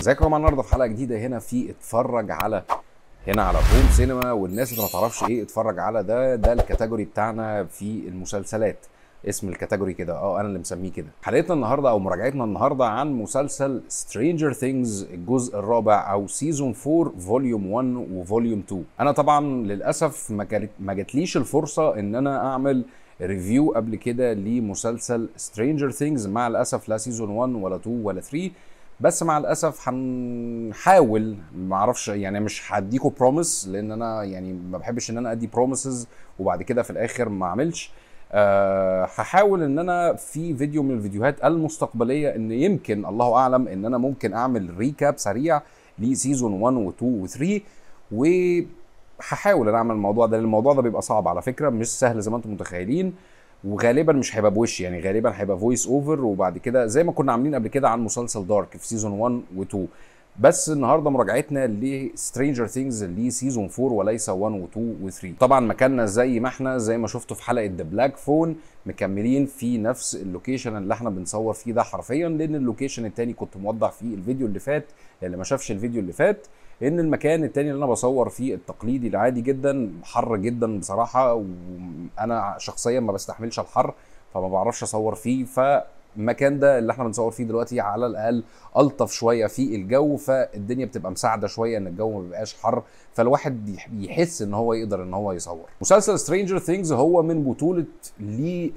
ازيكم يا جماعه النهارده في حلقه جديده هنا في اتفرج على هنا على هوم سينما والناس اللي ما تعرفش ايه اتفرج على ده ده الكاتيجوري بتاعنا في المسلسلات اسم الكاتيجوري كده اه انا اللي مسميه كده حلقتنا النهارده او مراجعتنا النهارده عن مسلسل سترينجر ثينجز الجزء الرابع او سيزون 4 فوليوم 1 وفوليوم 2 انا طبعا للاسف ما جاتليش الفرصه ان انا اعمل ريفيو قبل كده لمسلسل سترينجر ثينجز مع الاسف لا سيزون 1 ولا 2 ولا 3 بس مع الاسف هنحاول ما اعرفش يعني مش هديكوا بروميس لان انا يعني ما بحبش ان انا ادي بروميسز وبعد كده في الاخر ما اعملش أه هحاول ان انا في فيديو من الفيديوهات المستقبليه ان يمكن الله اعلم ان انا ممكن اعمل ريكاب سريع لسيزون 1 و2 و3 وهحاول ان اعمل الموضوع ده لان الموضوع ده بيبقى صعب على فكره مش سهل زي ما انتم متخيلين وغالبا مش هيبقى بوش يعني غالبا هيبقى فويس اوفر وبعد كده زي ما كنا عاملين قبل كده عن مسلسل دارك في سيزون 1 و2 بس النهارده مراجعتنا لسترينجر ثينجز اللي سيزون 4 وليس 1 و2 و3 طبعا مكاننا زي ما احنا زي ما شفتوا في حلقه ذا بلاك فون مكملين في نفس اللوكيشن اللي احنا بنصور فيه ده حرفيا لان اللوكيشن التاني كنت موضح فيه الفيديو اللي فات اللي ما شافش الفيديو اللي فات لان المكان التاني اللي انا بصور فيه التقليدي العادي جدا حر جدا بصراحه وانا شخصيا ما بستحملش الحر فما بعرفش اصور فيه ف المكان ده اللي احنا بنصور فيه دلوقتي على الاقل الطف شويه في الجو فالدنيا بتبقى مساعده شويه ان الجو ما بيبقاش حر فالواحد يحس ان هو يقدر ان هو يصور مسلسل سترينجر ثينجز هو من بطوله ليه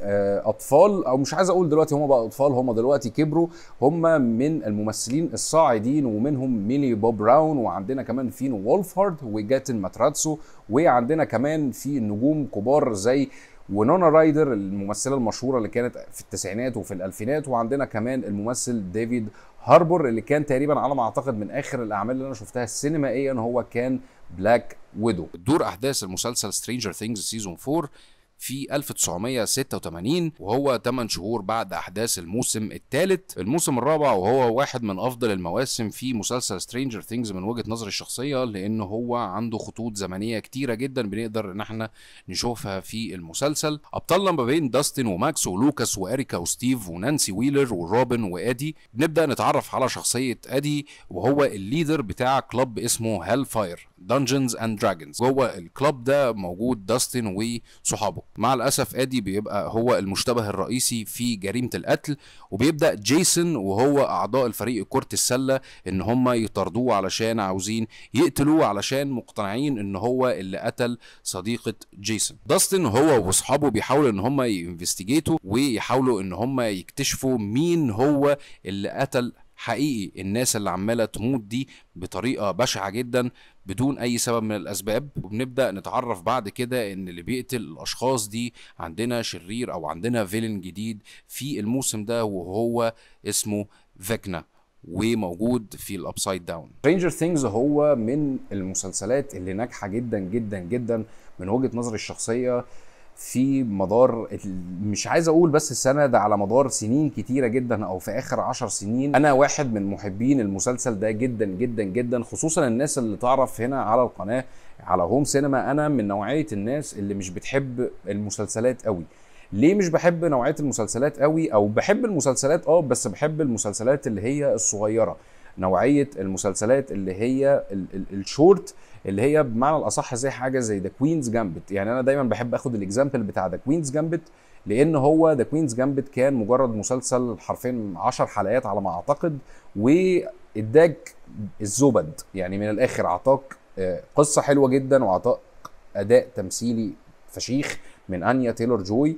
اطفال او مش عايز اقول دلوقتي هم بقى اطفال هم دلوقتي كبروا هم من الممثلين الصاعدين ومنهم ميلي بوب براون وعندنا كمان فينو هارد وجاتن ماتراتسو وعندنا كمان في نجوم كبار زي ونونا رايدر الممثله المشهوره اللي كانت في التسعينات وفي الالفينات وعندنا كمان الممثل ديفيد هاربور اللي كان تقريبا على ما اعتقد من اخر الاعمال اللي انا شفتها سينمائيا هو كان بلاك ويدو دور احداث المسلسل سترينجر ثينجز سيزون 4 في 1986 وهو 8 شهور بعد احداث الموسم الثالث الموسم الرابع وهو واحد من افضل المواسم في مسلسل سترينجر ثينجز من وجهه نظري الشخصيه لان هو عنده خطوط زمنيه كتيره جدا بنقدر ان احنا نشوفها في المسلسل ابطالنا ما بين داستن وماكس ولوكاس واريكا وستيف ونانسي ويلر وروبن وادي بنبدا نتعرف على شخصيه ادي وهو الليدر بتاع كلب اسمه هال فاير دنجنز اند دراجونز جوه الكلب ده موجود داستن وصحابه مع الاسف ادي بيبقى هو المشتبه الرئيسي في جريمه القتل وبيبدا جيسون وهو اعضاء الفريق كره السله ان هم يطاردوه علشان عاوزين يقتلوه علشان مقتنعين ان هو اللي قتل صديقه جيسون داستن هو واصحابه بيحاولوا ان هم ينفستيجيتوا ويحاولوا ان هم يكتشفوا مين هو اللي قتل حقيقي الناس اللي عماله تموت دي بطريقه بشعه جدا بدون اي سبب من الاسباب وبنبدا نتعرف بعد كده ان اللي بيقتل الاشخاص دي عندنا شرير او عندنا فيلن جديد في الموسم ده وهو اسمه فيكنا وموجود في الابسايد داون رينجر ثينجز هو من المسلسلات اللي ناجحه جدا جدا جدا من وجهه نظري الشخصيه في مدار مش عايز اقول بس السنه ده على مدار سنين كتيره جدا او في اخر عشر سنين انا واحد من محبين المسلسل ده جدا جدا جدا خصوصا الناس اللي تعرف هنا على القناه على هوم سينما انا من نوعيه الناس اللي مش بتحب المسلسلات قوي ليه مش بحب نوعيه المسلسلات قوي او بحب المسلسلات اه بس بحب المسلسلات اللي هي الصغيره نوعيه المسلسلات اللي هي الشورت اللي هي بمعنى الاصح زي حاجه زي ذا كوينز جامبت يعني انا دايما بحب اخد الاكزامبل بتاع ذا كوينز جامبت لان هو ذا كوينز جامبت كان مجرد مسلسل حرفين 10 حلقات على ما اعتقد واداك الزبد يعني من الاخر اعطاك آه، قصه حلوه جدا واعطاك اداء تمثيلي فشيخ من انيا تايلور جوي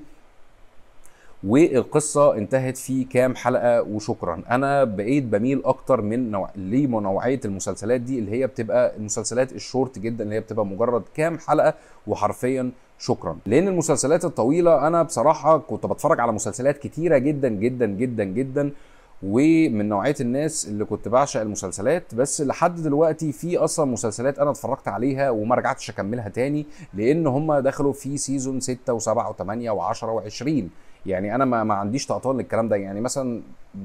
والقصه انتهت في كام حلقه وشكرا انا بقيت بميل اكتر من نوع لنوعيه المسلسلات دي اللي هي بتبقى المسلسلات الشورت جدا اللي هي بتبقى مجرد كام حلقه وحرفيا شكرا لان المسلسلات الطويله انا بصراحه كنت بتفرج على مسلسلات كتيره جدا جدا جدا جدا ومن نوعيه الناس اللي كنت بعشق المسلسلات بس لحد دلوقتي في اصلا مسلسلات انا اتفرجت عليها وما رجعتش اكملها تاني لان هم دخلوا في سيزون 6 و7 و8 و10 و20 يعني انا ما, ما عنديش تعطال للكلام ده يعني مثلا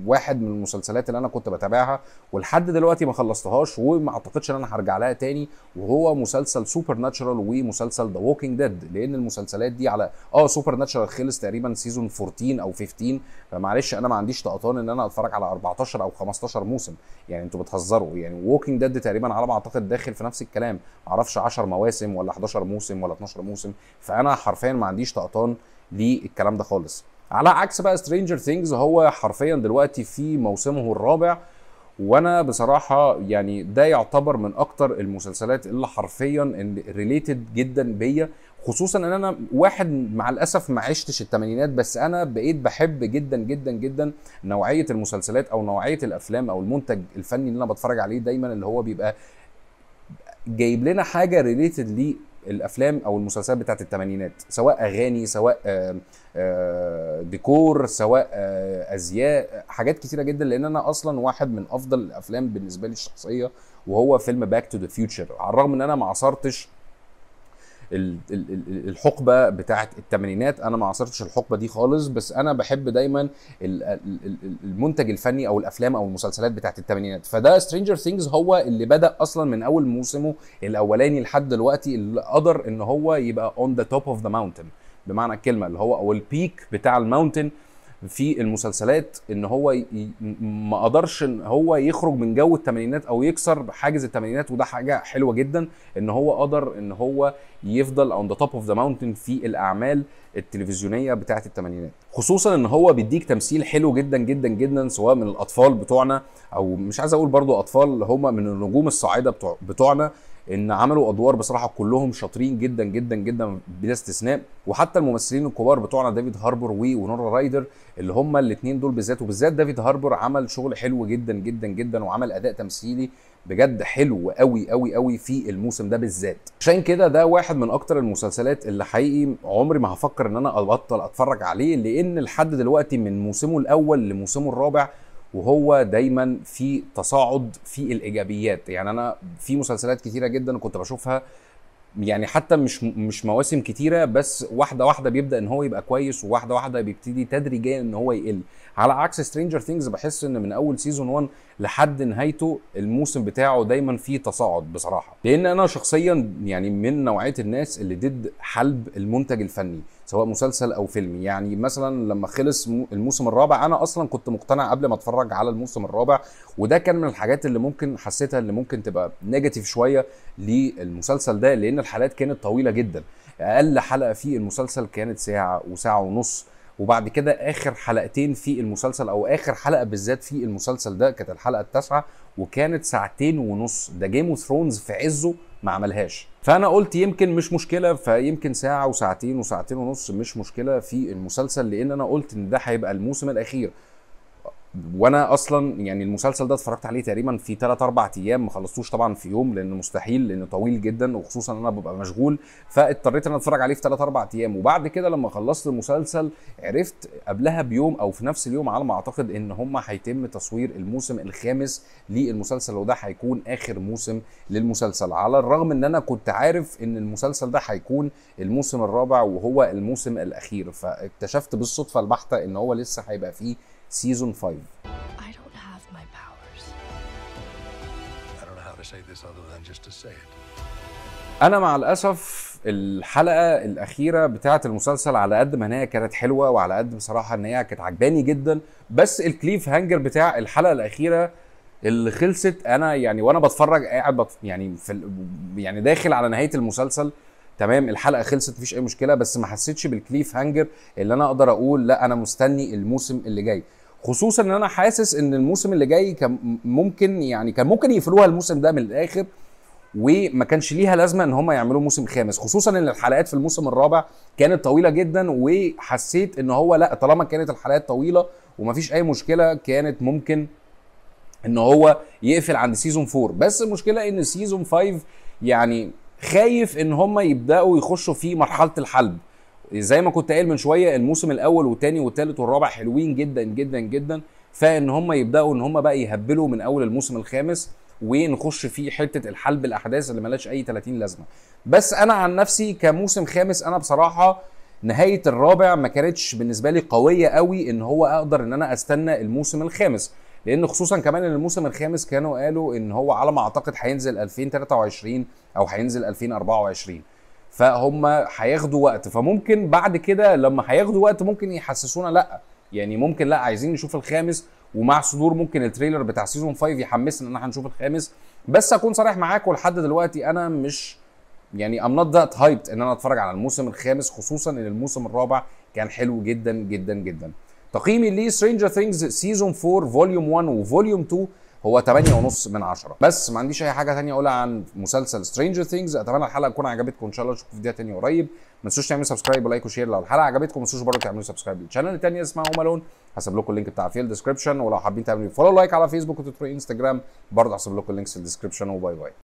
واحد من المسلسلات اللي انا كنت بتابعها ولحد دلوقتي ما خلصتهاش وما اعتقدش ان انا هرجع لها تاني وهو مسلسل سوبر ناتشرال ومسلسل ذا ووكينج ديد لان المسلسلات دي على اه سوبر ناتشرال خلص تقريبا سيزون 14 او 15 فمعلش انا ما عنديش طقطان ان انا اتفرج على 14 او 15 موسم يعني انتوا بتهزروا يعني ووكينج ديد تقريبا على ما اعتقد داخل في نفس الكلام معرفش 10 مواسم ولا 11 موسم ولا 12 موسم فانا حرفيا ما عنديش طقطان للكلام ده خالص على عكس بقى سترينجر ثينجز هو حرفيا دلوقتي في موسمه الرابع وانا بصراحه يعني ده يعتبر من اكتر المسلسلات اللي حرفيا ريليتد جدا بيا خصوصا ان انا واحد مع الاسف ما عشتش الثمانينات بس انا بقيت بحب جدا جدا جدا نوعيه المسلسلات او نوعيه الافلام او المنتج الفني اللي انا بتفرج عليه دايما اللي هو بيبقى جايب لنا حاجه ريليتد الافلام او المسلسلات بتاعه الثمانينات سواء اغاني سواء آه، آه، ديكور سواء آه، ازياء حاجات كتيره جدا لان انا اصلا واحد من افضل الافلام بالنسبه لي الشخصيه وهو فيلم باك تو ذا فيوتشر على الرغم ان انا ما عصرتش الحقبه بتاعه الثمانينات انا ما عاصرتش الحقبه دي خالص بس انا بحب دايما المنتج الفني او الافلام او المسلسلات بتاعه الثمانينات فده سترينجر ثينجز هو اللي بدا اصلا من اول موسمه الاولاني لحد دلوقتي اللي قدر ان هو يبقى اون ذا توب اوف ذا ماونتن بمعنى الكلمه اللي هو او البيك بتاع الماونتن في المسلسلات ان هو ي... ما قدرش ان هو يخرج من جو الثمانينات او يكسر حاجز الثمانينات وده حاجه حلوه جدا ان هو قدر ان هو يفضل اون ذا توب اوف ذا ماونتن في الاعمال التلفزيونيه بتاعه الثمانينات خصوصا ان هو بيديك تمثيل حلو جدا جدا جدا سواء من الاطفال بتوعنا او مش عايز اقول برضو اطفال هم من النجوم الصاعده بتوع بتوعنا ان عملوا ادوار بصراحه كلهم شاطرين جدا جدا جدا بلا استثناء وحتى الممثلين الكبار بتوعنا ديفيد هاربر ونورا رايدر اللي هم الاثنين دول بالذات وبالذات ديفيد هاربر عمل شغل حلو جدا جدا جدا وعمل اداء تمثيلي بجد حلو قوي قوي قوي في الموسم ده بالذات عشان كده ده واحد من اكتر المسلسلات اللي حقيقي عمري ما هفكر ان انا ابطل اتفرج عليه لان لحد دلوقتي من موسمه الاول لموسمه الرابع وهو دايما في تصاعد في الايجابيات يعني انا في مسلسلات كتيره جدا كنت بشوفها يعني حتى مش مش مواسم كتيره بس واحده واحده بيبدا ان هو يبقى كويس وواحده واحده بيبتدي تدريجيا ان هو يقل على عكس سترينجر ثينجز بحس ان من اول سيزون 1 لحد نهايته الموسم بتاعه دايما في تصاعد بصراحه لان انا شخصيا يعني من نوعيه الناس اللي ضد حلب المنتج الفني سواء مسلسل او فيلم يعني مثلا لما خلص الموسم الرابع انا اصلا كنت مقتنع قبل ما اتفرج على الموسم الرابع وده كان من الحاجات اللي ممكن حسيتها اللي ممكن تبقى نيجاتيف شويه للمسلسل ده لان الحلقات كانت طويله جدا اقل حلقه في المسلسل كانت ساعه وساعه ونص وبعد كده اخر حلقتين في المسلسل او اخر حلقه بالذات في المسلسل ده كانت الحلقه التاسعه وكانت ساعتين ونص ده جيم اوف ثرونز في عزه ما عملهاش فانا قلت يمكن مش مشكله فيمكن ساعه وساعتين وساعتين ونص مش مشكله في المسلسل لان انا قلت ان ده هيبقى الموسم الاخير وانا اصلا يعني المسلسل ده اتفرجت عليه تقريبا في 3 4 ايام ما خلصتوش طبعا في يوم لان مستحيل لانه طويل جدا وخصوصا انا ببقى مشغول فاضطريت ان اتفرج عليه في 3 4 ايام وبعد كده لما خلصت المسلسل عرفت قبلها بيوم او في نفس اليوم على ما اعتقد ان هم هيتم تصوير الموسم الخامس للمسلسل وده هيكون اخر موسم للمسلسل على الرغم ان انا كنت عارف ان المسلسل ده هيكون الموسم الرابع وهو الموسم الاخير فاكتشفت بالصدفه البحته ان هو لسه هيبقى فيه سيزون 5 انا مع الاسف الحلقه الاخيره بتاعه المسلسل على قد ما هي كانت حلوه وعلى قد بصراحه ان هي كانت عجباني جدا بس الكليف هانجر بتاع الحلقه الاخيره اللي خلصت انا يعني وانا بتفرج قاعد بتف... يعني في يعني داخل على نهايه المسلسل تمام الحلقه خلصت مفيش اي مشكله بس ما حسيتش بالكليف هانجر اللي انا اقدر اقول لا انا مستني الموسم اللي جاي خصوصا ان انا حاسس ان الموسم اللي جاي كان ممكن يعني كان ممكن يقفلوها الموسم ده من الاخر وما كانش ليها لازمه ان هم يعملوا موسم خامس خصوصا ان الحلقات في الموسم الرابع كانت طويله جدا وحسيت ان هو لا طالما كانت الحلقات طويله ومفيش اي مشكله كانت ممكن ان هو يقفل عند سيزون 4 بس المشكله ان سيزون 5 يعني خايف ان هم يبداوا يخشوا في مرحله الحلب زي ما كنت قايل من شويه الموسم الاول والثاني والثالث والرابع حلوين جدا جدا جدا فان هم يبداوا ان هم بقى يهبلوا من اول الموسم الخامس ونخش في حته الحلب الاحداث اللي ملهاش اي 30 لازمه بس انا عن نفسي كموسم خامس انا بصراحه نهايه الرابع ما كانتش بالنسبه لي قويه قوي ان هو اقدر ان انا استنى الموسم الخامس لان خصوصا كمان ان الموسم الخامس كانوا قالوا ان هو على ما اعتقد هينزل 2023 او هينزل 2024 فهم هياخدوا وقت فممكن بعد كده لما هياخدوا وقت ممكن يحسسونا لا يعني ممكن لا عايزين نشوف الخامس ومع صدور ممكن التريلر بتاع سيزون 5 يحمسنا ان احنا نشوف الخامس بس اكون صريح معاك ولحد دلوقتي انا مش يعني ام نوت ذات هايبت ان انا اتفرج على الموسم الخامس خصوصا ان الموسم الرابع كان حلو جدا جدا جدا تقييمي لي سترينجر ثينجز سيزون 4 فوليوم 1 وفوليوم 2 هو 8.5 من 10 بس ما عنديش اي حاجه ثانيه اقولها عن مسلسل سترينجر ثينجز اتمنى الحلقه تكون عجبتكم ان شاء الله اشوفكم في فيديوهات تاني قريب ما تنسوش تعملوا سبسكرايب ولايك وشير لو الحلقه عجبتكم ما تنسوش برضه تعملوا سبسكرايب للشانل الثاني اسمها اومالون هسيب لكم اللينك بتاعها في الديسكربشن ولو حابين تعملوا فولو لايك على فيسبوك وتويتر وانستجرام برضه هسيب لكم اللينكس في الديسكربشن وباي باي